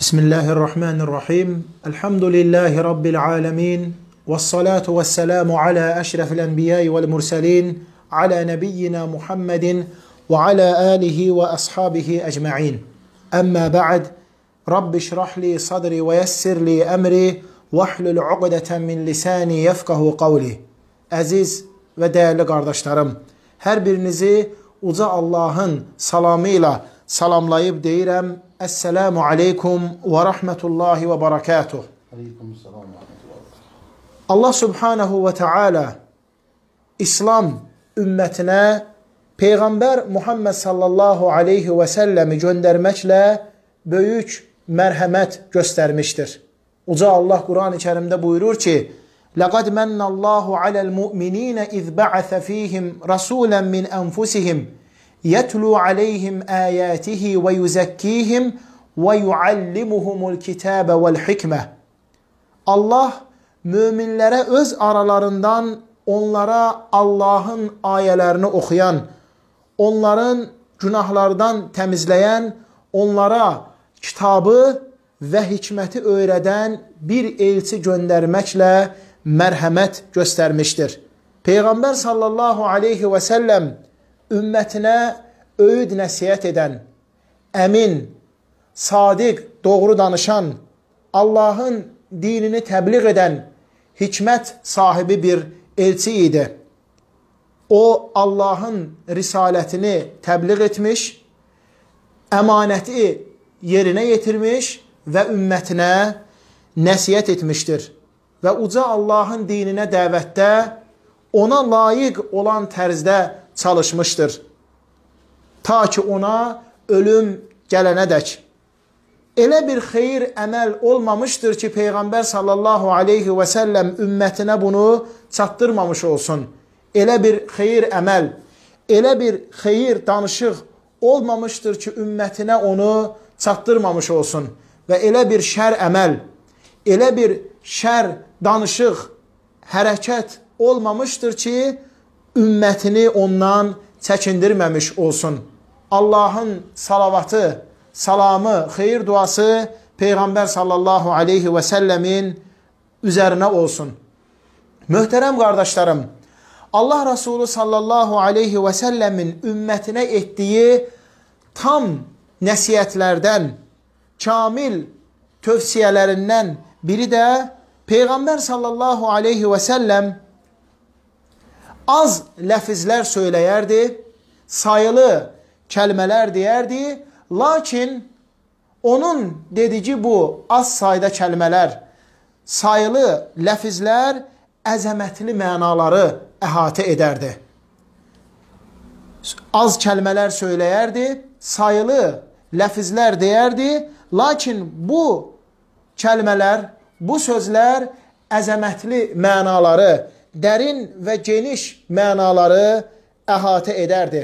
بسم الله الرحمن الرحيم الحمد لله رب العالمين والصلاة والسلام على أشرف الأنبياء والمرسلين على نبينا محمد وعلى آله وأصحابه أجمعين أما بعد رب اشرح لي صدري ويسر لي أمري vahlül uqdeten min lisani yefkahu qavli. Əziz və dəyərli qardaşlarım, hər birinizi uca Allahın salamı ilə salamlayıb deyirəm. Esselamu aleykum ve rahmetullahi ve berekatuh. Allah subhanahu ve teala İslam ümmətinə Peyğəmbər Muhammed sallallahu aleyhi və səlləmi göndərməklə böyük mərhəmət göstərmişdir. Uca Allah Qurani kərimdə buyurur ki, لَقَدْ مَنَّ اللّٰهُ عَلَى الْمُؤْمِنِينَ اِذْ بَعَثَ ف۪يهِمْ رَسُولًا مِنْ أَنْفُسِهِمْ يتلو عليهم آياته ويزكيهم ويعلمهم الكتاب والحكمة Allah möminlərə öz aralarından onlara Allahın ayələrini oxuyan, onların günahlardan təmizləyən, onlara kitabı və hikməti öyrədən bir elçi göndərməklə mərhəmət göstərmişdir. Peyğəmbər sallallahu aleyhi və səlləm ümmətinə öyüd nəsihət edən, əmin, sadiq, doğru danışan, Allahın dinini təbliğ edən hikmət sahibi bir elçi idi. O, Allahın risalətini təbliğ etmiş, əmanəti yerinə yetirmiş və ümmətinə nəsiyyət etmişdir. Və uca Allahın dininə dəvətdə ona layiq olan tərzdə çalışmışdır. Ta ki ona ölüm gələnə dək. Elə bir xeyir əməl olmamışdır ki, Peyğəmbər sallallahu aleyhi və səlləm ümmətinə bunu çatdırmamış olsun. Elə bir xeyir əməl, elə bir xeyir danışıq olmamışdır ki, ümmətinə onu çatdırmamış olsun. Və elə bir şər əməl, elə bir şər danışıq, hərəkət olmamışdır ki, ümmətini ondan çəkindirməmiş olsun. Allahın salavatı, salamı, xeyir duası Peyğəmbər sallallahu aleyhi və səlləmin üzərinə olsun. Möhtərəm qardaşlarım, Allah Rasulü sallallahu aleyhi və səlləmin ümmətinə etdiyi tam nəsiyyətlərdən, kamil tövsiyələrindən biri də Peyğəmbər sallallahu aleyhi və səlləm az lefizler söyleyerdi, sayılı kelimeler diyerdi. Lakin onun dedici bu az sayda kelimeler, sayılı lefizler əzəmətli mənaları əhatə edərdi. Az kəlmələr söyləyərdi, sayılı ləfizlər deyərdi, lakin bu kəlmələr, bu sözlər əzəmətli mənaları derin ve geniş mənaları əhatə edərdi.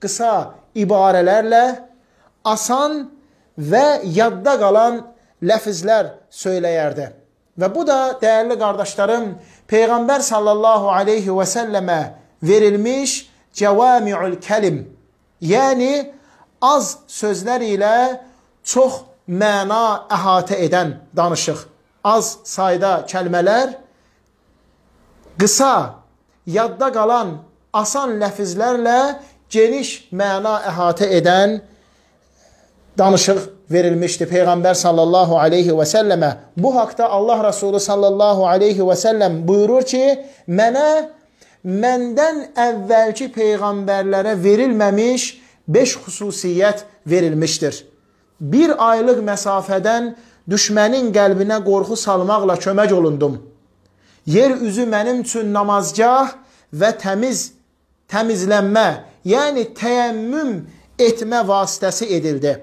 Qısa ibarələrlə asan və yadda qalan ləfizlər söyləyərdi. Və bu da dəyərli qardaşlarım, Peyğəmbər sallallahu aleyhi ve səlləmə verilmiş cəvamiül kəlim, yəni az sözlər ilə çox məna əhatə edən danışıq. Az sayda kəlmələr qısa, yadda qalan, asan ləfizlərlə geniş məna əhatə edən danışıq verilmişdi Peyğəmbər sallallahu aleyhi və səlləmə. Bu haqda Allah Rasulü sallallahu aleyhi və səlləm buyurur ki, mənə məndən əvvəlki peyğəmbərlərə verilməmiş 5 xüsusiyyət verilmişdir. Bir aylıq məsafədən düşmənin qəlbinə qorxu salmaqla kömək olundum.'' Yer üzü mənim üçün namazgah və təmiz təmizlənmə, yəni təyəmmüm etmə vasitəsi edildi.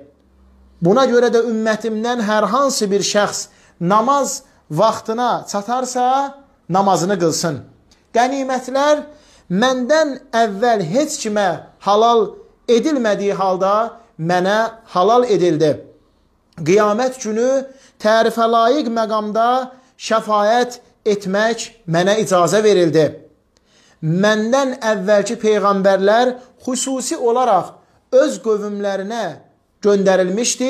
Buna görə də ümmətimdən hər hansı bir şəxs namaz vaxtına çatarsa, namazını qılsın. Qənimətlər məndən əvvəl heç kimə halal edilmədiyi halda mənə halal edildi. Qiyamət günü tərifə layiq məqamda şəfayət edildi etmək mənə icazə verildi. Məndən əvvəlki peyğəmbərlər xüsusi olaraq öz qövümlərinə göndərilmişdi,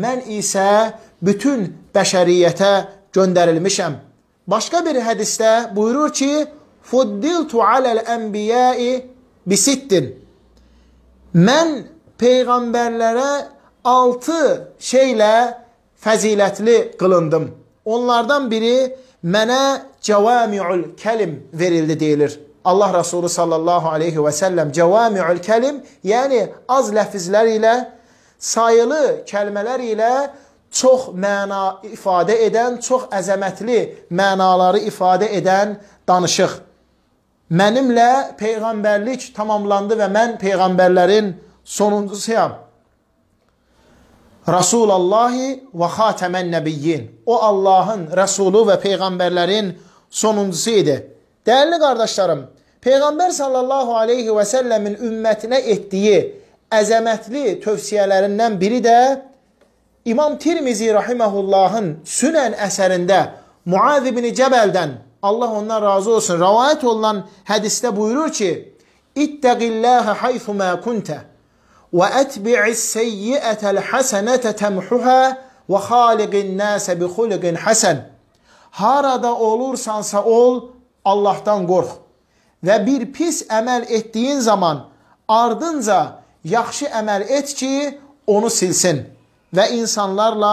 mən isə bütün bəşəriyyətə göndərilmişəm. Başqa bir hədisdə buyurur ki, Fuddiltu aləl-ənbiyəi bisittin. Mən peyğəmbərlərə 6 şeylə fəzilətli qılındım. Onlardan biri mənə cavamiul kəlim verildi deyilir. Allah Resulü sallallahu aleyhi və səlləm cavamiul kəlim, yəni az ləfizlər ilə, sayılı kəlmələr ilə çox məna ifadə edən, çox əzəmətli mənaları ifadə edən danışıq. Mənimlə peyğəmbərlik tamamlandı və mən peyğəmbərlərin sonuncusuyam. Rasulallahi və xatəmən nəbiyyin. O Allahın rəsulu və peyğəmbərlərin sonuncusu idi. Dəyərli qardaşlarım, Peyğəmbər sallallahu alayhi və səlləmin ümmətinə etdiyi əzəmətli tövsiyələrindən biri də İmam Tirmizi rahimehullahın Sünən əsərində Muaz ibn Cəbəldən Allah ondan razı olsun rivayet olunan hədisdə buyurur ki: "İttəqillaha haythuma kunta" وأتبع السيئة الحسنة تمحها və xaliqin nəsə bi xuliqin həsən. Harada olursansa ol, Allahdan qorx. Və bir pis əməl etdiyin zaman ardınca yaxşı əməl et ki, onu silsin və insanlarla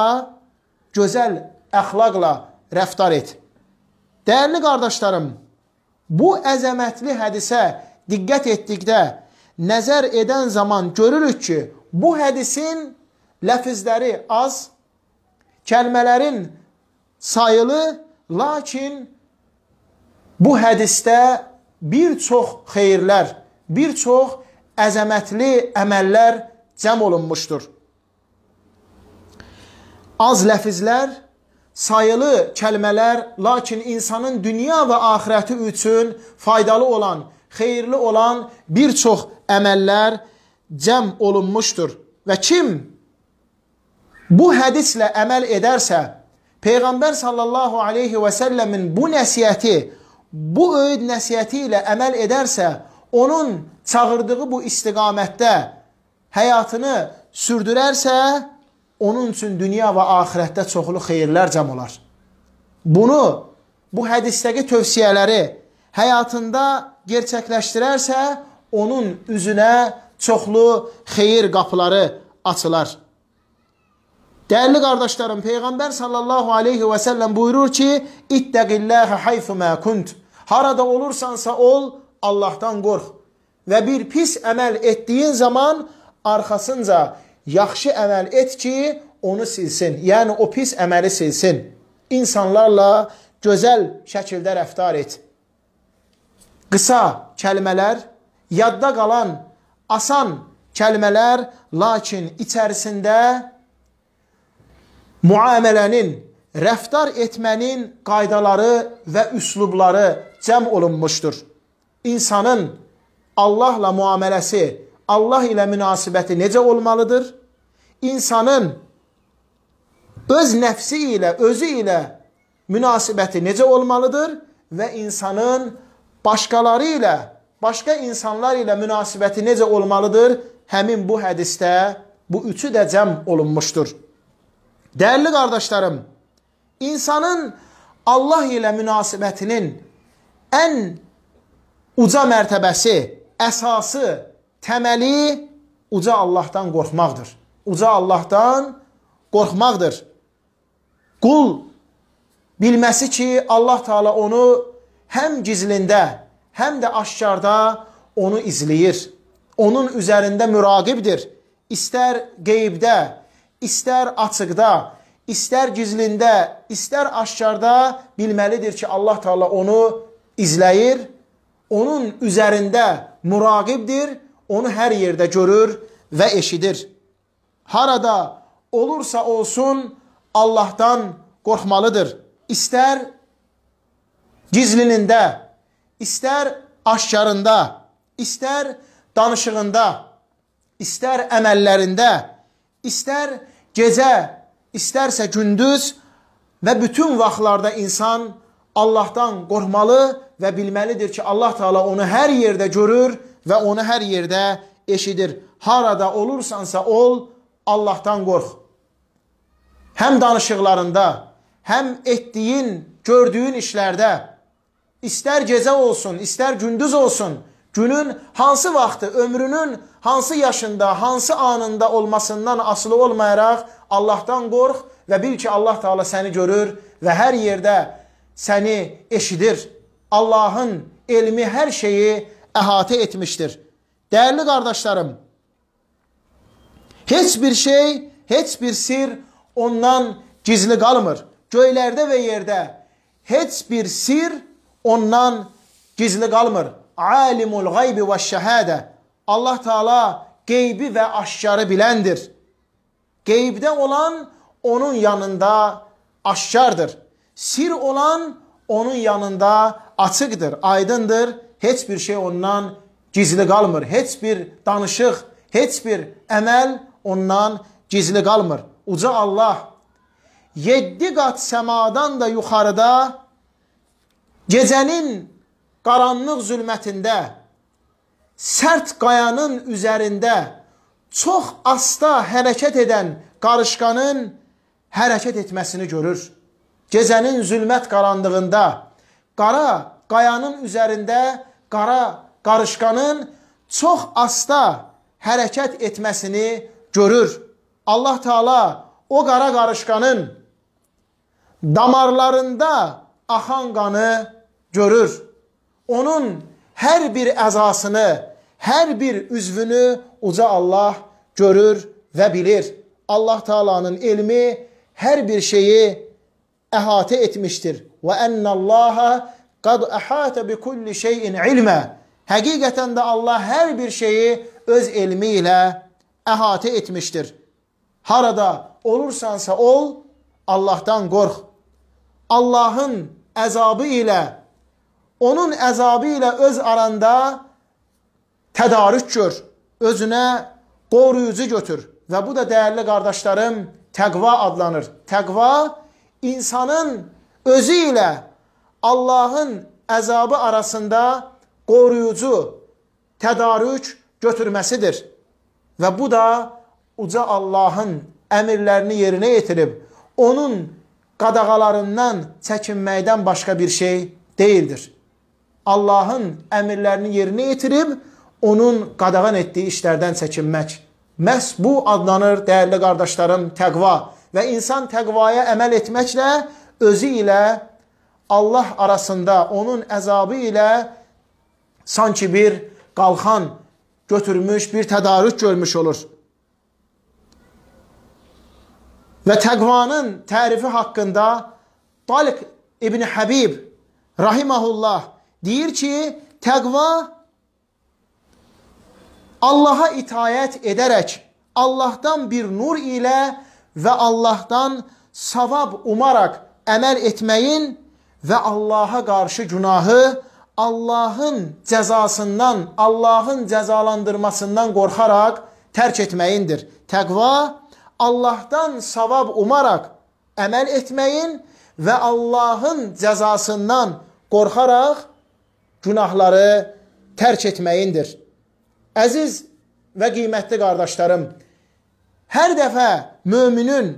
gözəl əxlaqla rəftar et. Dəyərli qardaşlarım, bu əzəmətli hədisə diqqət etdikdə nəzər edən zaman görürük ki, bu hədisin ləfizləri az, kəlmələrin sayılı, lakin bu hədisdə bir çox xeyirlər, bir çox əzəmətli əməllər cəm olunmuşdur. Az ləfizlər, sayılı kəlmələr, lakin insanın dünya və axirəti üçün faydalı olan xeyirli olan bir çox əməllər cəm olunmuşdur. Və kim bu hədislə əməl edərsə, Peyğəmbər sallallahu aleyhi və səlləmin bu nəsiyyəti, bu öyüd nəsiyyəti ilə əməl edərsə, onun çağırdığı bu istiqamətdə həyatını sürdürərsə, onun üçün dünya və axirətdə çoxlu xeyirlər cəm olar. Bunu, bu hədisdəki tövsiyələri həyatında gerçəkləşdirərsə, onun üzünə çoxlu xeyir qapıları açılar. Dəyərli qardaşlarım, Peyğəmbər sallallahu aleyhi və səlləm buyurur ki, İttəqilləhə hayfü məkunt. Harada olursansa ol, Allahdan qorx. Və bir pis əməl etdiyin zaman arxasınca yaxşı əməl et ki, onu silsin. Yəni, o pis əməli silsin. İnsanlarla gözəl şəkildə rəftar et. Qısa kəlmələr, yadda qalan, asan kəlmələr, lakin içərisində müamilənin, rəftar etmənin qaydaları və üslubları cəm olunmuşdur. İnsanın Allahla müamiləsi, Allah ilə münasibəti necə olmalıdır? İnsanın öz nəfsi ilə, özü ilə münasibəti necə olmalıdır? Və insanın başqaları ilə, başqa insanlar ilə münasibəti necə olmalıdır? Həmin bu hədisdə bu üçü də cəm olunmuşdur. Dəyərli qardaşlarım, insanın Allah ilə münasibətinin ən uca mərtəbəsi, əsası, təməli uca Allahdan qorxmaqdır. Uca Allahdan qorxmaqdır. Qul bilməsi ki, Allah Taala onu həm gizlində, həm də aşkarda onu izləyir. Onun üzərində müraqibdir. İstər qeybdə, istər açıqda, istər gizlində, istər aşkarda bilməlidir ki, Allah Taala onu izləyir. Onun üzərində müraqibdir. Onu hər yerdə görür və eşidir. Harada olursa olsun Allahdan qorxmalıdır. İstər gizlinində, istər aşkarında, istər danışığında, istər əməllərində, istər gecə, istərsə gündüz və bütün vaxtlarda insan Allahdan qorxmalı və bilməlidir ki, Allah Taala onu hər yerdə görür və onu hər yerdə eşidir. Harada olursansa ol, Allahdan qorx. Həm danışıqlarında, həm etdiyin, gördüyün işlərdə İstər gecə olsun, istər gündüz olsun, günün hansı vaxtı, ömrünün hansı yaşında, hansı anında olmasından asılı olmayaraq Allahdan qorx və bil ki, Allah Taala səni görür və hər yerdə səni eşidir. Allahın elmi hər şeyi əhatə etmişdir. Dəyərli qardaşlarım, heç bir şey, heç bir sir ondan gizli qalmır. Göylərdə və yerdə heç bir sir ondan gizli qalmır. Alimul qaybi və şəhədə. Allah Taala qeybi və aşkarı biləndir. Qeybdə olan onun yanında aşkardır. Sir olan onun yanında açıqdır, aydındır. Heç bir şey ondan gizli qalmır. Heç bir danışıq, heç bir əməl ondan gizli qalmır. Uca Allah 7 qat səmadan da yuxarıda Gecənin qaranlıq zülmətində, sərt qayanın üzərində çox asta hərəkət edən qarışqanın hərəkət etməsini görür. Gecənin zülmət qaranlığında, qara qayanın üzərində qara qarışqanın çox asta hərəkət etməsini görür. Allah Taala o qara qarışqanın damarlarında akan görür. Onun her bir azasını, her bir üzvünü uca Allah görür ve bilir. Allah Teala'nın ilmi her bir şeyi ehate etmiştir. Ve ennallaha kad ehate bi kulli şeyin ilme. Hakikaten de Allah her bir şeyi öz ilmiyle ehate etmiştir. Harada olursansa ol, Allah'tan kork. Allahın əzabı ilə onun əzabı ilə öz aranda tədarük gör, özünə qoruyucu götür. Və bu da dəyərli qardaşlarım, təqva adlanır. Təqva insanın özü ilə Allahın əzabı arasında qoruyucu tədarük götürməsidir. Və bu da uca Allahın əmirlərini yerinə yetirib, onun qadağalarından çəkinməkdən başqa bir şey deyildir. Allahın əmirlərini yerinə yetirib onun qadağan etdiyi işlərdən çəkinmək. Məhz bu adlanır dəyərli qardaşlarım təqva və insan təqvaya əməl etməklə özü ilə Allah arasında onun əzabı ilə sanki bir qalxan götürmüş, bir tədarük görmüş olur. Ve tekvanın tarifi hakkında Talik İbni Habib rahimahullah deyir ki tekva Allah'a itayət edərək Allahdan bir nur ilə və Allahdan savab umaraq əməl etməyin və Allaha qarşı günahı Allahın cəzasından, Allahın cəzalandırmasından qorxaraq tərk etməyindir. Təqva Allahdan savab umaraq əməl etməyin və Allahın cəzasından qorxaraq günahları tərk etməyindir. Əziz və qiymətli qardaşlarım, hər dəfə möminin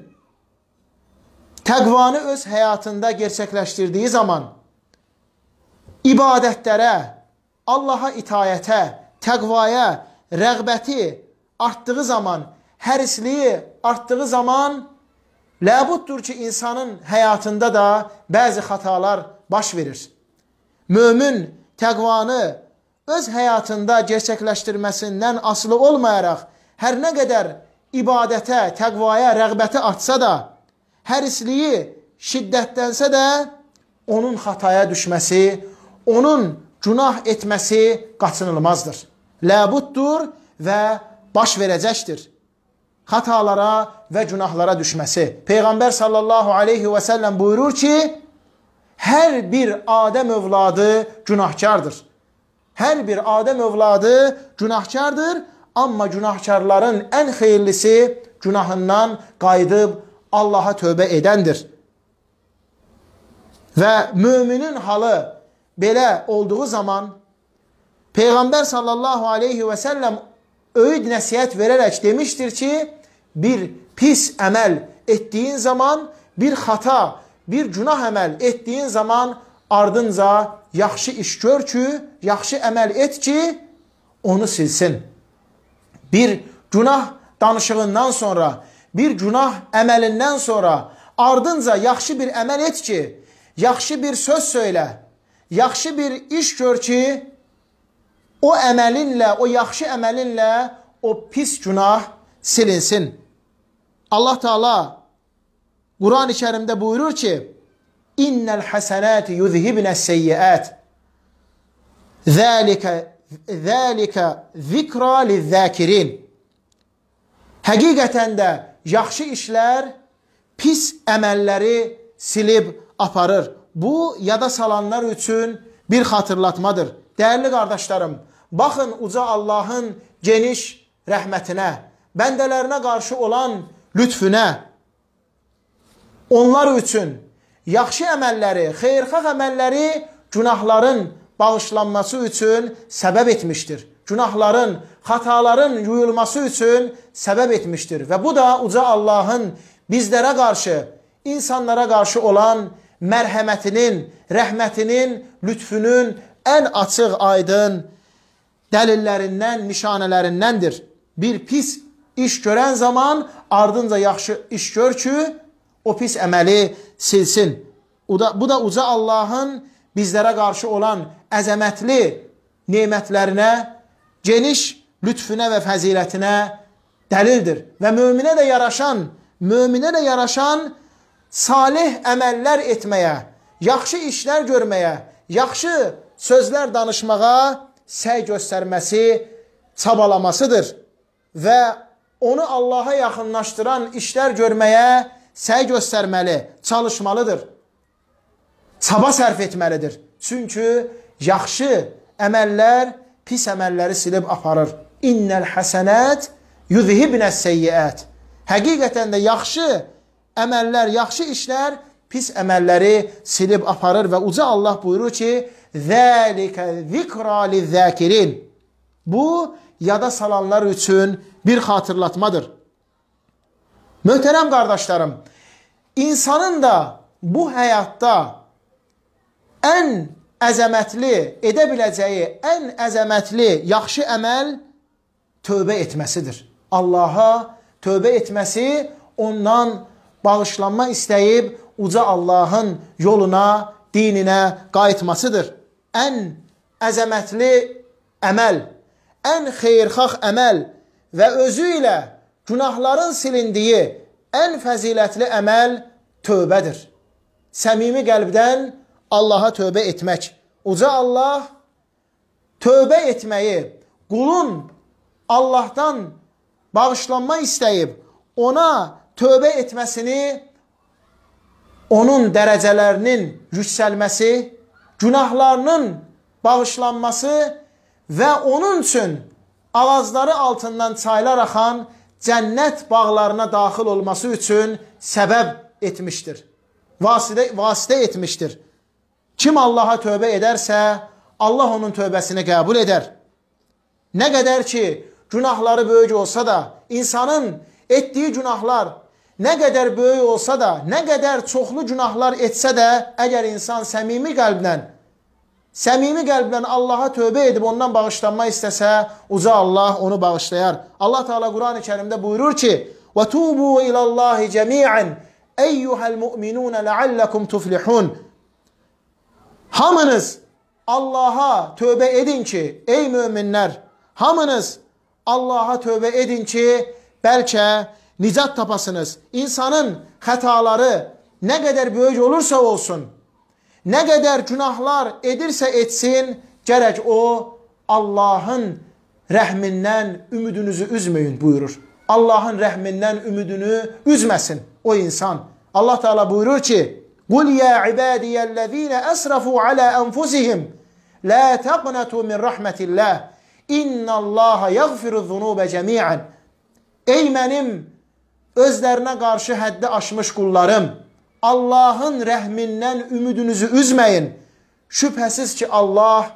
təqvanı öz həyatında gerçəkləşdirdiyi zaman ibadətlərə, Allaha itayətə, təqvaya rəğbəti artdığı zaman hərisliyi artdığı zaman ləbuddur ki, insanın həyatında da bəzi xatalar baş verir. Mömin təqvanı öz həyatında gerçəkləşdirməsindən asılı olmayaraq hər nə qədər ibadətə, təqvaya rəğbəti artsa da, hərisliyi şiddətlənsə də onun xataya düşməsi, onun günah etməsi qaçınılmazdır. Ləbuddur və baş verəcəkdir. hatalara ve günahlara düşmesi. Peygamber sallallahu aleyhi ve sellem buyurur ki her bir Adem övladı günahkardır. Her bir Adem övladı günahkardır ama günahkarların en hayırlısı günahından qayıdıb Allaha tövbe edendir. Ve müminin halı belə olduğu zaman Peygamber sallallahu aleyhi ve sellem öğüt nasihat vererek demiştir ki bir pis emel ettiğin zaman bir hata, bir günah emel ettiğin zaman ardınca yaxşı iş gör ki, yaxşı emel et ki onu silsin. Bir günah danışığından sonra, bir günah emelinden sonra ardınca yaxşı bir emel et ki, yaxşı bir söz söyle, yaxşı bir iş gör ki o əməlinlə, o yaxşı əməlinlə o pis günah silinsin. Allah Teala Quran-ı Kərimdə buyurur ki: "İnnel hasenati yuzhibnes seyyiat." Zalika zalika zikra liz-zakirin. Həqiqətən də yaxşı işlər pis əməlləri silib aparır. Bu yada salanlar üçün bir xatırlatmadır. Dəyərli qardaşlarım, Baxın uca Allahın geniş rəhmətinə, bəndələrinə qarşı olan lütfünə. Onlar üçün yaxşı əməlləri, xeyirxah əməlləri günahların bağışlanması üçün səbəb etmişdir. Günahların, xataların yuyulması üçün səbəb etmişdir və bu da uca Allahın bizlərə qarşı, insanlara qarşı olan mərhəmətinin, rəhmətinin, lütfünün ən açıq, aydın dəlillərindən, nişanələrindəndir. Bir pis iş görən zaman ardınca yaxşı iş gör ki, o pis əməli silsin. Bu da, bu da uca Allahın bizlərə qarşı olan əzəmətli nemətlərinə, geniş lütfünə və fəzilətinə dəlildir. Və möminə də yaraşan, möminə də yaraşan salih əməllər etməyə, yaxşı işlər görməyə, yaxşı sözlər danışmağa səy göstərməsi, çabalamasıdır və onu Allaha yaxınlaşdıran işlər görməyə səy göstərməli, çalışmalıdır. Çaba sərf etməlidir. Çünki yaxşı əməllər pis əməlləri silib aparır. İnnel həsənət yudhibnəs seyyiət. Həqiqətən də yaxşı əməllər, yaxşı işlər pis əməlləri silib aparır və uca Allah buyurur ki: Zəlikə zikra lizzakirin. Bu yada salanlar üçün bir xatırlatmadır. Möhtərəm qardaşlarım, insanın da bu həyatda ən əzəmətli, edə biləcəyi ən əzəmətli yaxşı əməl tövbə etməsidir. Allaha tövbə etməsi ondan bağışlanma istəyib uca Allahın yoluna, dininə qayıtmasıdır ən əzəmətli əməl, ən xeyirxah əməl və özü ilə günahların silindiyi ən fəzilətli əməl tövbədir. Səmimi qəlbdən Allaha tövbə etmək. Uca Allah tövbə etməyi, qulun Allahdan bağışlanma istəyib, ona tövbə etməsini, onun dərəcələrinin yüksəlməsi günahlarının bağışlanması ve onun üçün avazları altından çaylar axan cənnət bağlarına daxil olması üçün sebep etmiştir. Vasitə vasitə etmişdir. Kim Allah'a tövbe ederse Allah onun tövbesini kabul eder. Ne kadar ki, günahları böyük olsa da, insanın ettiği günahlar Nə qədər böyük olsa da, nə qədər çoxlu günahlar etsə də, əgər insan səmimi qəlblə, səmimi qəlblə Allaha tövbə edib ondan bağışlanma istəsə, uca Allah onu bağışlayar. Allah Teala Qurani Kərimdə buyurur ki: "Və tubu ilallahi cəmiən, eyyuhal mu'minun la'allakum tuflihun." Hamınız Allaha tövbə edin ki, ey möminlər, hamınız Allaha tövbə edin ki, bəlkə nicat tapasınız. İnsanın hataları ne kadar büyük olursa olsun, ne kadar günahlar edirse etsin, gerek o Allah'ın rəhmindən ümidinizi üzmeyin buyurur. Allah'ın rəhmindən ümidini üzmesin o insan. Allah Teala buyurur ki: "Qul ya ibadiyellezine esrafu ala enfusihim la taqnatu min rahmetillah. İnallaha yagfiru'z-zunuba cemi'an." Ey benim özlerine karşı haddi aşmış kullarım Allah'ın rəhmindən ümidinizi üzməyin. Şübhəsiz ki Allah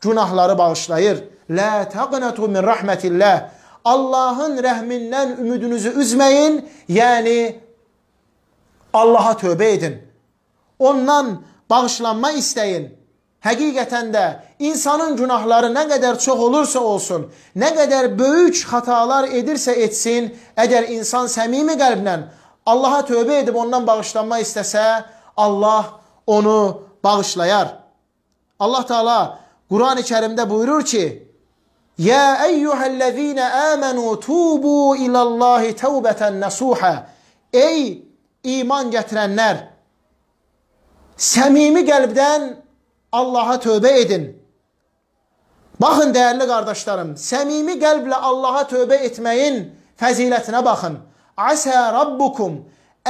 günahları bağışlayır. La taqnatu min rahmetillah. Allah'ın rəhmindən ümidinizi üzməyin. Yəni Allah'a tövbe edin. Ondan bağışlanma isteyin. Həqiqətən də insanın günahları nə qədər çox olursa olsun, nə qədər böyük xatalar edirsə etsin, əgər insan səmimi qəlblə Allaha tövbə edib ondan bağışlanma istəsə, Allah onu bağışlayar. Allah Taala Qurani Kərimdə buyurur ki: "Yə eyyuhəllezina amanu tubu ilallahi tawbatan nasuha." Ey iman gətirənlər, səmimi qəlbdən Allaha tövbə edin. Baxın dəyərli qardaşlarım, səmimi qəlblə Allaha tövbə etməyin fəzilətinə baxın. Asə rabbukum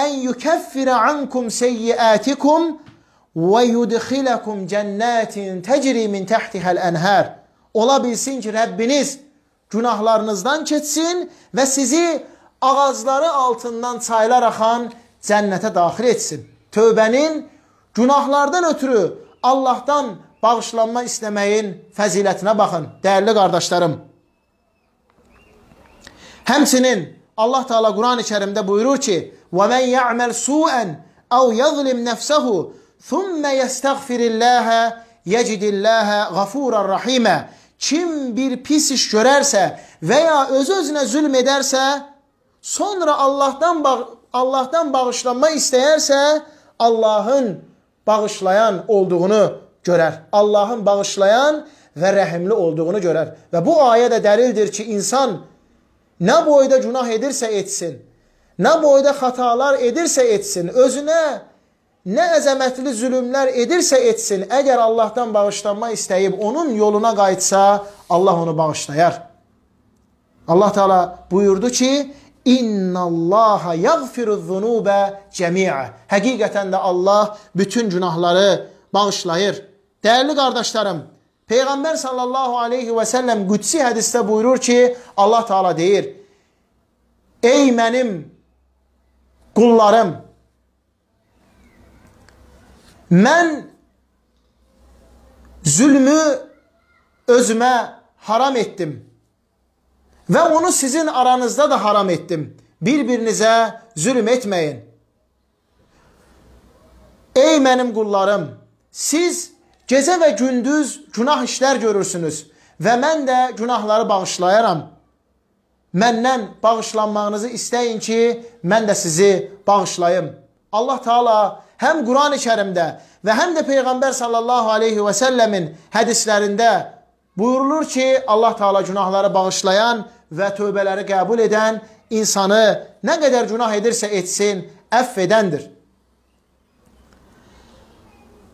en yukeffira ankum seyyiatikum və yudxilakum cennetin tecri min tahtiha'l enhar. Ola bilsin ki, Rəbbiniz günahlarınızdan keçsin və sizi ağacları altından çaylar axan cənnətə daxil etsin. Tövbənin günahlardan ötürü Allahdan bağışlanma istəməyin fəzilətinə baxın, dəyərli qardaşlarım. Həmçinin Allah Taala Qurani-Kərimdə buyurur ki: "Və men ya'mal su'an aw yuzlim nafsuhu, thumma yastaghfirillaha yecidillaha gafurar rahima." Kim bir pis iş görərsə və ya öz-özünə zülm edərsə, sonra Allahdan bağ Allahdan bağışlanma istəyərsə, Allahın bağışlayan olduğunu görər. Allahın bağışlayan və rəhimli olduğunu görər. Və bu ayə də dəlildir ki, insan nə boyda günah edirsə etsin, nə boyda xatalar edirsə etsin, özünə nə əzəmətli zülmlər edirsə etsin, əgər Allahdan bağışlanma istəyib onun yoluna qayıtsa, Allah onu bağışlayar. Allah Teala buyurdu ki: İnnallaha yagfiruz-zunube cemia. Həqiqətən də Allah bütün günahları bağışlayır. Dəyərli qardaşlarım, Peyğəmbər sallallahu alayhi və sallam qudsi hədisdə buyurur ki, Allah Taala deyir: Ey mənim qullarım, mən zülmü özümə haram etdim. Və onu sizin aranızda da haram etdim. Bir-birinizə zülm etməyin. Ey mənim qullarım, siz gecə və gündüz günah işlər görürsünüz və mən də günahları bağışlayaram. Məndən bağışlanmağınızı istəyin ki, mən də sizi bağışlayım. Allah Taala həm Qurani Kərimdə və həm də Peyğəmbər sallallahu aleyhi və səlləmin hədislərində buyurulur ki, Allah Taala günahları bağışlayan və tövbələri qəbul edən insanı nə qədər günah edirsə etsin, əff edəndir.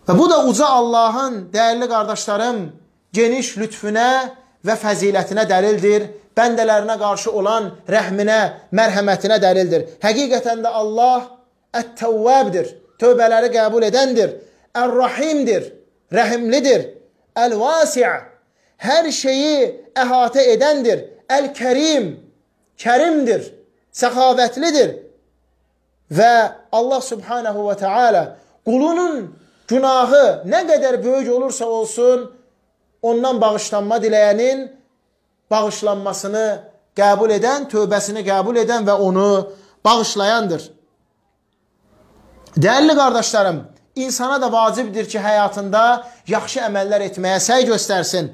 Və bu da uca Allahın, dəyərli qardaşlarım, geniş lütfünə və fəzilətinə dəlildir. Bəndələrinə qarşı olan rəhminə, mərhəmətinə dəlildir. Həqiqətən də Allah Ət-Təvvəbdir, tövbələri qəbul edəndir. Ər-Rahimdir, rəhimlidir. Əl-Vasi' hər şeyi əhatə edəndir. Əl-Kərim, kərimdir, səxavətlidir. Və Allah subhanahu və teala qulunun günahı nə qədər böyük olursa olsun, ondan bağışlanma diləyənin bağışlanmasını qəbul edən, tövbəsini qəbul edən və onu bağışlayandır. Dəyərli qardaşlarım, insana da vacibdir ki, həyatında yaxşı əməllər etməyə səy göstərsin.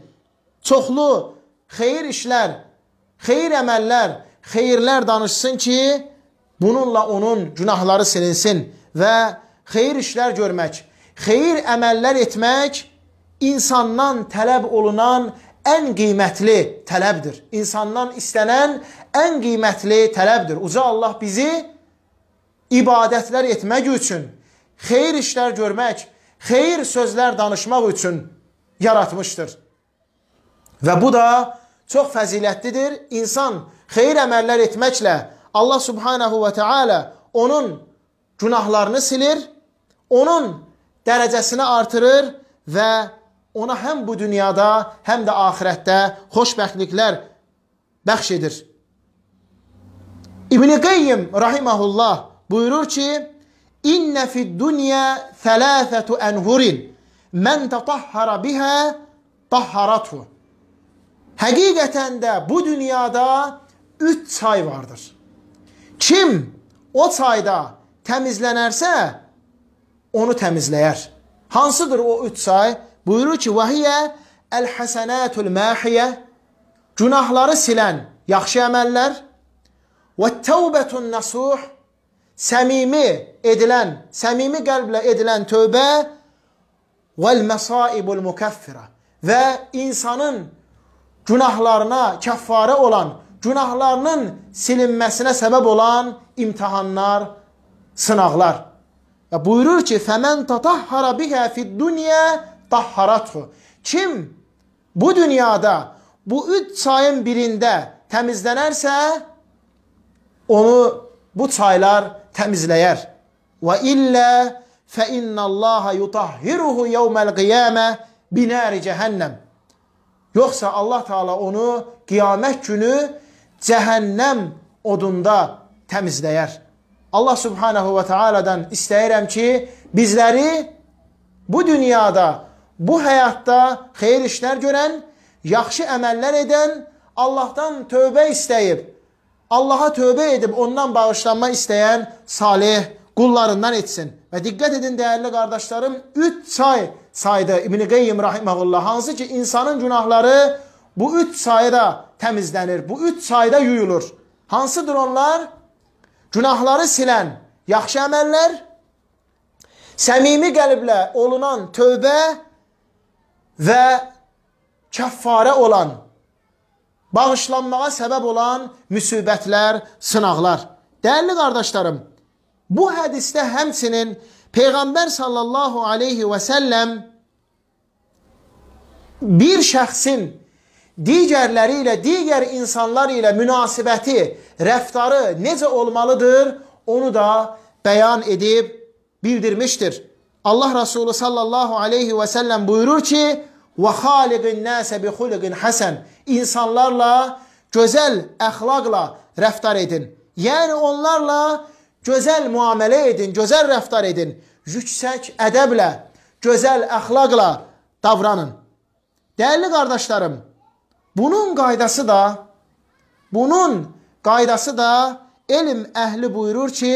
Çoxlu xeyir işlər, xeyir əməllər, xeyirlər danışsın ki, bununla onun günahları silinsin və xeyir işlər görmək, xeyir əməllər etmək insandan tələb olunan ən qiymətli tələbdir. İnsandan istənən ən qiymətli tələbdir. Uca Allah bizi ibadətlər etmək üçün, xeyir işlər görmək, xeyir sözlər danışmaq üçün yaratmışdır. Və bu da çox fəzilətlidir. İnsan xeyir əməllər etməklə Allah subhanahu və təala onun günahlarını silir, onun dərəcəsini artırır və ona həm bu dünyada, həm də axirətdə xoşbəxtliklər bəxş edir. İbn Qayyim rahimehullah buyurur ki: "İnne fi'd dunya thalâthatu enhurin. Men tatahhara biha tahharatuhu." Həqiqətən də bu dünyada 3 çay vardır. Kim o çayda təmizlənərsə, onu təmizləyər. Hansıdır o 3 çay? Buyurur ki, "Vahiyə el-hasenatul mahiyə" Günahları silən yaxşı əməllər və təvbətun nasuh səmimi edilən, səmimi qəlblə edilən tövbə vəl məsaibul mukaffira və insanın günahlarına kəffarə olan, günahlarının silinməsinə səbəb olan imtihanlar, sınaqlar. Və buyurur ki, "Fəmən tatahhara biha fid-dunya tahharathu." Kim bu dünyada bu üç çayın birində təmizlənərsə, onu bu çaylar təmizləyər. Və illə fə innallaha yutahhiruhu yawmal qiyamə binari cəhənnəm. Yoxsa Allah Taala onu qiyamət günü cəhənnəm odunda təmizləyər. Allah Subhanahu və Taala'dan istəyirəm ki, bizləri bu dünyada, bu həyatda xeyir işlər görən, yaxşı əməllər edən, Allahdan tövbə istəyib, Allaha tövbə edib ondan bağışlanma istəyən salih qullarından etsin. Və diqqət edin dəyərli qardaşlarım, 3 çay saydı İbn-i Qeyyim rahiməhullah. Hansı ki, insanın günahları bu üç sayda təmizlənir, bu üç sayda yuyulur. Hansıdır onlar? Günahları silən yaxşı əməllər, səmimi qəlblə olunan tövbə və kəffarə olan, bağışlanmağa səbəb olan müsibətlər, sınaqlar. Dəyərli qardaşlarım, bu hədisdə həmsinin Peyğəmbər sallallahu aleyhi və səlləm bir şəxsin digərləri ilə, digər insanlar ilə münasibəti, rəftarı necə olmalıdır, onu da bəyan edib bildirmişdir. Allah Resulü sallallahu aleyhi və səlləm buyurur ki, və xaliqin nəsə bi xuliqin həsən. İnsanlarla gözəl əxlaqla rəftar edin. Yəni onlarla gözəl müamilə edin, gözəl rəftar edin, yüksək ədəblə, gözəl əxlaqla davranın. Dəyərli qardaşlarım, bunun qaydası da, bunun qaydası da elm əhli buyurur ki,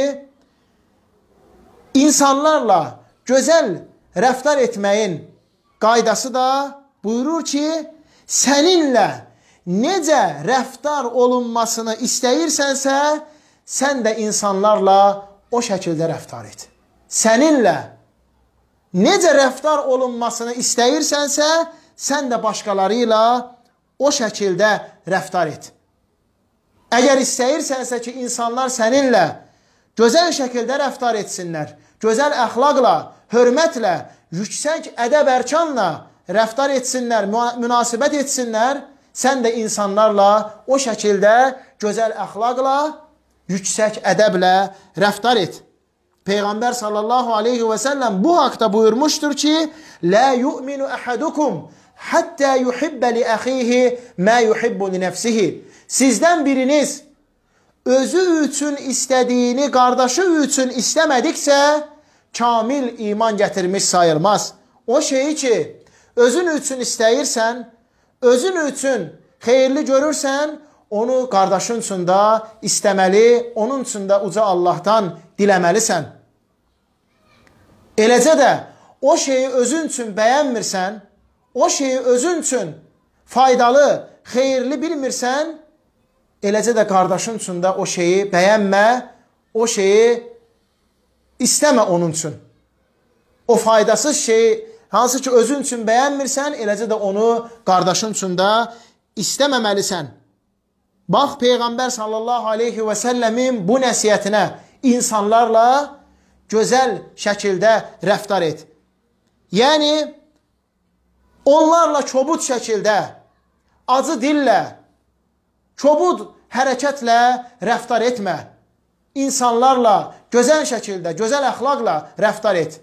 insanlarla gözəl rəftar etməyin qaydası da buyurur ki, səninlə necə rəftar olunmasını istəyirsənsə, sən də insanlarla o şəkildə rəftar et. Səninlə necə rəftar olunmasını istəyirsənsə, sən də başqaları ilə o şəkildə rəftar et. Əgər istəyirsənsə ki, insanlar səninlə gözəl şəkildə rəftar etsinlər, gözəl əxlaqla, hörmətlə, yüksək ədəb ərkanla rəftar etsinlər, münasibət etsinlər, sən də insanlarla o şəkildə gözəl əxlaqla, yüksək ədəblə rəftar et. Peyğəmbər sallallahu alayhi və sallam bu haqqda buyurmuşdur ki: "La yu'minu ahadukum hatta yuhibba li axihi ma yuhibbu li nafsihi." Sizdən biriniz özü üçün istədiyini qardaşı üçün istəmədiksə, kamil iman gətirmiş sayılmaz. O şeyi ki, özün üçün istəyirsən, özün üçün xeyirli görürsən, onu qardaşın üçün də istəməli, onun üçün də uca Allahdan diləməlisən. Eləcə də o şeyi özün üçün bəyənmirsən, o şeyi özün üçün faydalı, xeyirli bilmirsən, eləcə də qardaşın üçün də o şeyi bəyənmə, o şeyi istəmə onun üçün. O faydasız şeyi hansı ki özün üçün bəyənmirsən, eləcə də onu qardaşın üçün də istəməməlisən. Bax Peyğəmbər sallallahu aleyhi və səlləmin bu nəsiyyətinə insanlarla gözəl şəkildə rəftar et. Yəni, onlarla kobud şəkildə, acı dillə, kobud hərəkətlə rəftar etmə. İnsanlarla gözəl şəkildə, gözəl əxlaqla rəftar et.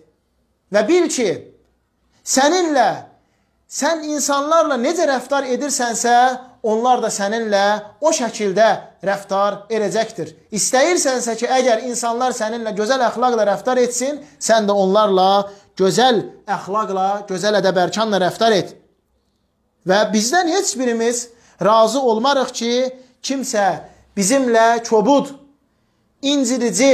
Və bil ki, səninlə, sən insanlarla necə rəftar edirsənsə, onlar da səninlə o şəkildə rəftar edəcəkdir. İstəyirsənsə ki, əgər insanlar səninlə gözəl əxlaqla rəftar etsin, sən də onlarla gözəl əxlaqla, gözəl ədəbərkanla rəftar et. Və bizdən heç birimiz razı olmarıq ki, kimsə bizimlə kobud, incidici,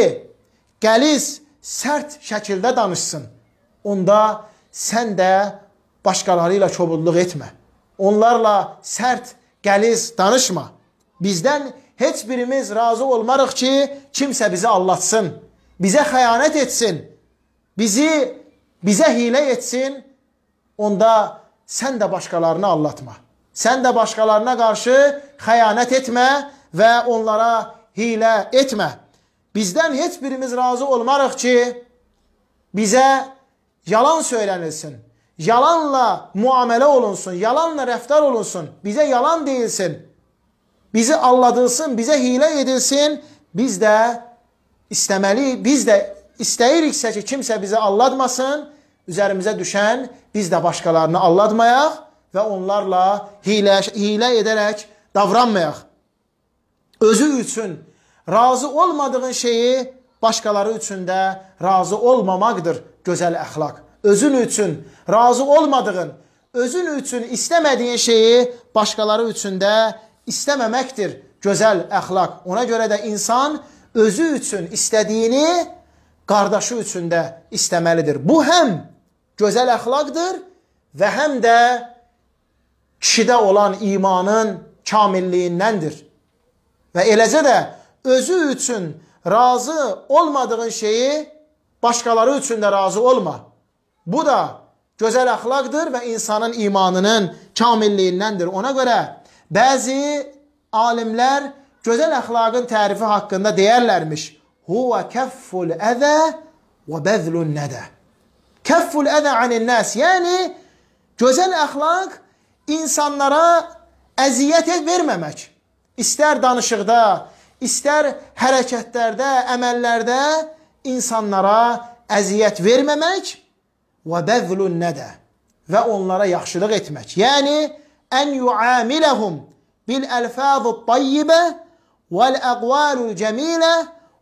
qəliz, sərt şəkildə danışsın. Onda sən də başqaları ilə kobudluq etmə. Onlarla sərt gəliz, danışma. Bizdən heç birimiz razı olmarıq ki, kimsə bizi allatsın, bizə xəyanət etsin, bizi bizə hilə etsin. Onda sən də başqalarını allatma. Sən də başqalarına qarşı xəyanət etmə və onlara hilə etmə. Bizdən heç birimiz razı olmarıq ki, bizə yalan söylənilsin, Yalanla muamele olunsun, yalanla rəftar olunsun, bizə yalan deyilsin, bizi alladılsın, bizə hilə edilsin, biz də istəməli, biz də istəyiriksə ki, kimsə bizi alladmasın, üzərimizə düşən biz də başqalarını alladmayaq və onlarla hilə, hilə edərək davranmayaq. Özü üçün razı olmadığın şeyi başqaları üçün də razı olmamaqdır gözəl əxlaq özün üçün razı olmadığın, özün üçün istəmədiyin şeyi başqaları üçün də istəməməkdir gözəl əxlaq. Ona görə də insan özü üçün istədiyini qardaşı üçün də istəməlidir. Bu həm gözəl əxlaqdır və həm də kişidə olan imanın kamilliyindəndir. Və eləcə də özü üçün razı olmadığın şeyi başqaları üçün də razı olma. Bu da gözəl əxlaqdır və insanın imanının kamilliyindəndir. Ona görə bəzi alimlər gözəl əxlaqın tərifi haqqında deyərlərmiş. Huwa kafful əzə və bəzlun nədə. Kafful əzə anin nəs. Yəni, gözəl əxlaq insanlara əziyyət verməmək. İstər danışıqda, istər hərəkətlərdə, əməllərdə insanlara əziyyət verməmək və bəzlun nədə və onlara yaxşılıq etmək. Yəni, ən yuamiləhum bil əlfəzu tayyibə vəl əqvalul cəmilə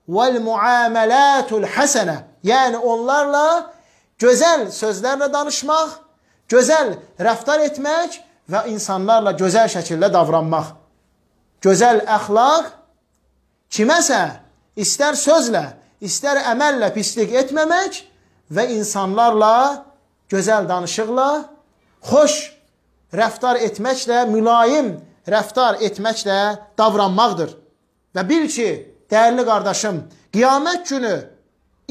vəl muamələtul həsənə. Yəni, onlarla gözəl sözlərlə danışmaq, gözəl rəftar etmək və insanlarla gözəl şəkildə davranmaq. Gözəl əxlaq kiməsə, istər sözlə, istər əməllə pislik etməmək, və insanlarla gözəl danışıqla, xoş rəftar etməklə, mülayim rəftar etməklə davranmaqdır. Və bil ki, dəyərli qardaşım, qiyamət günü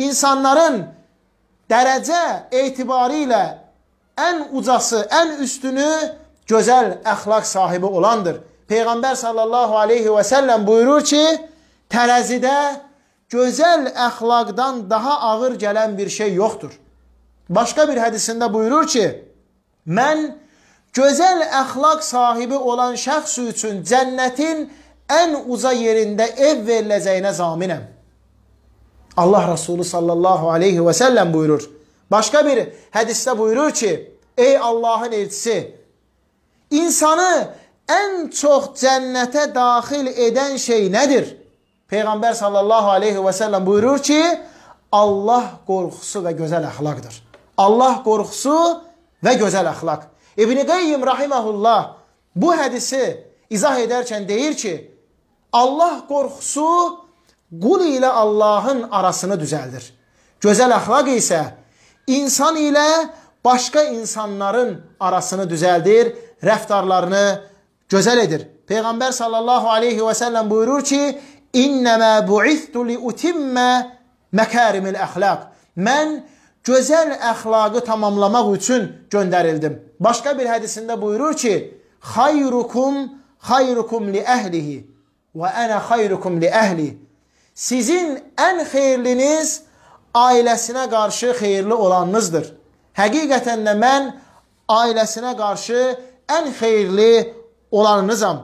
insanların dərəcə etibari ilə ən ucası, ən üstünü gözəl əxlaq sahibi olandır. Peyğəmbər sallallahu aleyhi və səlləm buyurur ki, tərəzidə gözəl əxlaqdan daha ağır gələn bir şey yoxdur. Başqa bir hədisində buyurur ki, mən gözəl əxlaq sahibi olan şəxs üçün cənnətin ən uca yerində ev veriləcəyinə zaminəm. Allah Resulü sallallahu aleyhi və səlləm buyurur. Başqa bir hədisdə buyurur ki, ey Allahın elçisi, insanı ən çox cənnətə daxil edən şey nədir? Peyğəmbər sallallahu aleyhi və səlləm buyurur ki, Allah qorxusu və gözəl əxlaqdır. Allah qorxusu və gözəl əxlaq. İbn-i Qeyyim rahiməhullah bu hədisi izah edərkən deyir ki, Allah qorxusu qul ilə Allahın arasını düzəldir. Gözəl əxlaq isə insan ilə başqa insanların arasını düzəldir, rəftarlarını gözəl edir. Peyğəmbər sallallahu aleyhi və səlləm buyurur ki, İnnəmə bu'istu li utimmə məkərimil əxlaq. Mən gözəl əxlaqı tamamlamaq üçün göndərildim. Başqa bir hədisində buyurur ki, xayrukum xayrukum li əhlihi və ənə xayrukum li əhli. Sizin ən xeyirliniz ailəsinə qarşı xeyirli olanınızdır. Həqiqətən də mən ailəsinə qarşı ən xeyirli olanınızam.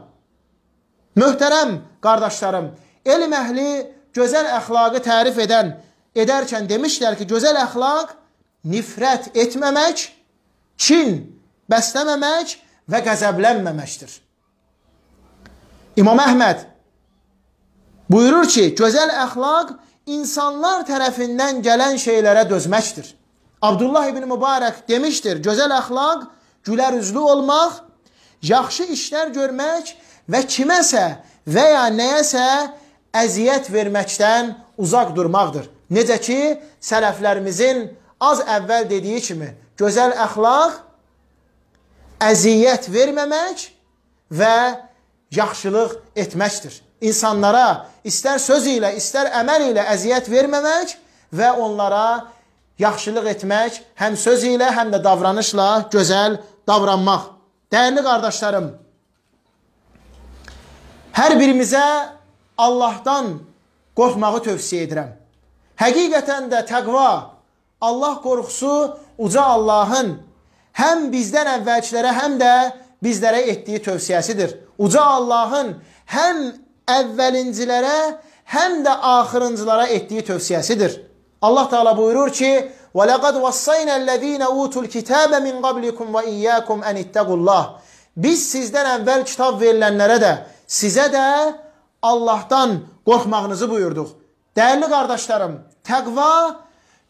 Möhtərəm qardaşlarım, Elm əhli gözəl əxlaqı tərif edən, edərkən demişlər ki, gözəl əxlaq nifrət etməmək, kin bəsləməmək və qəzəblənməməkdir. İmam Əhməd buyurur ki, gözəl əxlaq insanlar tərəfindən gələn şeylərə dözməkdir. Abdullah ibn Mübarək demişdir, gözəl əxlaq gülər üzlü olmaq, yaxşı işlər görmək və kiməsə və ya nəyəsə əziyyət verməkdən uzaq durmaqdır. Necə ki, sələflərimizin az əvvəl dediyi kimi, gözəl əxlaq əziyyət verməmək və yaxşılıq etməkdir. İnsanlara istər söz ilə, istər əməl ilə əziyyət verməmək və onlara yaxşılıq etmək, həm söz ilə, həm də davranışla gözəl davranmaq. Dəyərli qardaşlarım, hər birimizə Allahdan qorxmağı tövsiyə edirəm. Həqiqətən də təqva, Allah qorxusu uca Allahın həm bizdən əvvəlkilərə, həm də bizlərə etdiyi tövsiyəsidir. Uca Allahın həm əvvəlincilərə, həm də axırıncılara etdiyi tövsiyəsidir. Allah Teala buyurur ki: "Və laqad vassaynallazīna utul kitāba min qablikum və iyyākum an ittaqullah." Biz sizdən əvvəl kitab verilənlərə də, sizə də Allahdan qorxmağınızı buyurduq. Dəyərli qardaşlarım, təqva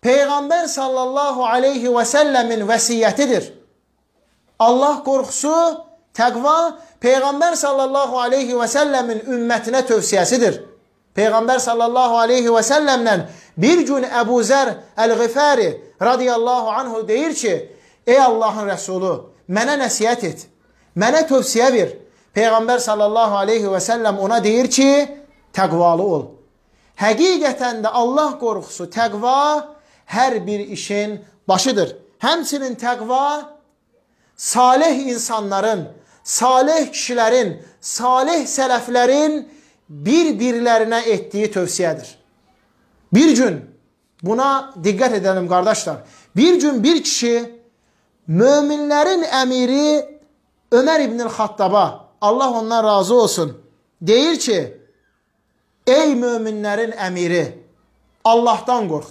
Peyğəmbər sallallahu aleyhi və səlləmin vəsiyyətidir. Allah qorxusu, təqva Peyğəmbər sallallahu aleyhi və səlləmin ümmətinə tövsiyəsidir. Peyğəmbər sallallahu aleyhi və səlləmlə bir gün Əbu Zər Əl-Ğifəri radiyallahu anhu deyir ki, Ey Allahın rəsulu, mənə nəsiyyət et, mənə tövsiyə ver, Peyğəmbər sallallahu aleyhi və səlləm ona deyir ki, təqvalı ol. Həqiqətən də Allah qorxusu, təqva hər bir işin başıdır. Həmçinin təqva salih insanların, salih kişilərin, salih sələflərin bir-birlərinə etdiyi tövsiyədir. Bir gün buna diqqət edəlim qardaşlar. Bir gün bir kişi möminlərin əmiri Ömər ibn-i Xattaba Allah ondan razı olsun. Deyir ki, ey möminlərin əmiri, Allahdan qorx.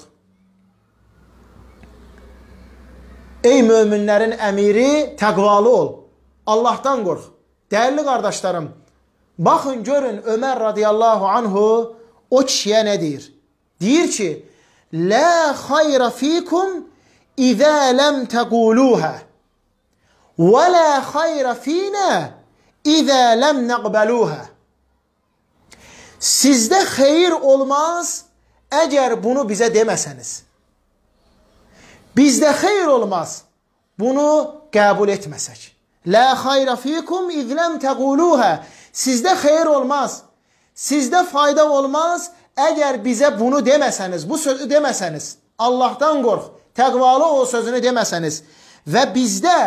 Ey möminlərin əmiri, təqvalı ol. Allahdan qorx. Dəyərli qardaşlarım, baxın görün Ömər radiyallahu anhu o kişiyə nə deyir? Deyir ki, Lə xayra fikum izə ləm təquluhə və lə xayra finə İzə ləm nəqbəluhə. Sizdə xeyir olmaz, əgər bunu bizə deməsəniz. Bizdə xeyir olmaz, bunu qəbul etməsək. Lə xayrə fikum izləm təquluhə. Sizdə xeyir olmaz, sizdə fayda olmaz, əgər bizə bunu deməsəniz, bu sözü deməsəniz, Allahdan qorx, təqvalı ol sözünü deməsəniz və bizdə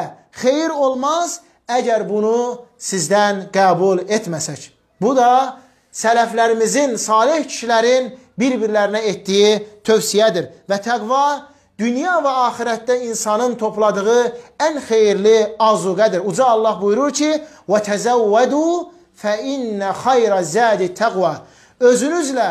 xeyir olmaz, əgər əgər bunu sizdən qəbul etməsək. Bu da sələflərimizin, salih kişilərin bir-birlərinə etdiyi tövsiyədir. Və təqva dünya və axirətdə insanın topladığı ən xeyirli azuqədir. Uca Allah buyurur ki: "Və təzəvvədu fə innə xeyra zədi təqva." Özünüzlə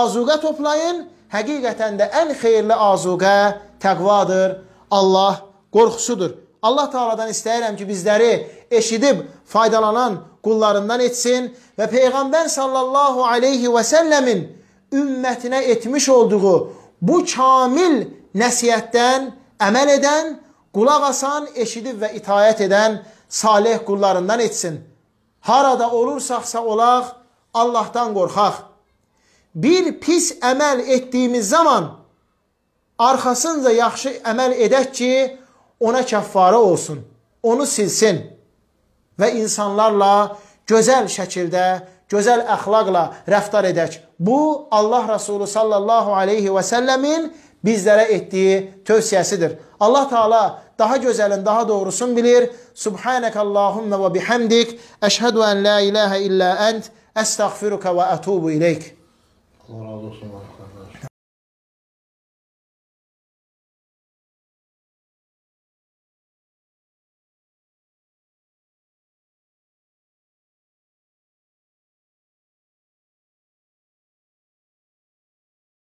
azuqə toplayın. Həqiqətən də ən xeyirli azuqə təqvadır. Allah qorxusudur. Allah Teala'dan istəyirəm ki, bizləri eşidib faydalanan qullarından etsin və Peyğəmbər sallallahu aleyhi və səlləmin ümmətinə etmiş olduğu bu kamil nəsihətdən əməl edən, qulaq asan, eşidib və itayət edən salih qullarından etsin. Harada olursaqsa olaq, Allahdan qorxaq. Bir pis əməl etdiyimiz zaman, arxasınca yaxşı əməl edək ki, ona kəffarə olsun, onu silsin və insanlarla gözəl şəkildə, gözəl əxlaqla rəftar edək. Bu, Allah Rasulü sallallahu aleyhi və səlləmin bizlərə etdiyi tövsiyəsidir. Allah Teala daha gözəlin, daha doğrusun bilir. Subhanəkəllahumma və bihamdik. Əşhədu ən la ilahə illə ənd. Əstəğfiruka və ətubu ileyk. Allah razı olsun.